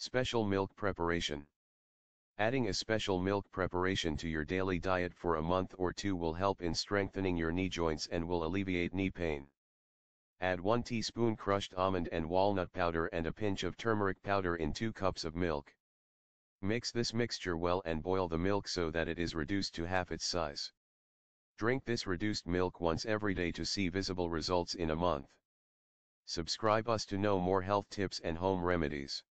Special Milk Preparation Adding a special milk preparation to your daily diet for a month or two will help in strengthening your knee joints and will alleviate knee pain. Add 1 teaspoon crushed almond and walnut powder and a pinch of turmeric powder in 2 cups of milk. Mix this mixture well and boil the milk so that it is reduced to half its size. Drink this reduced milk once every day to see visible results in a month. Subscribe us to know more health tips and home remedies.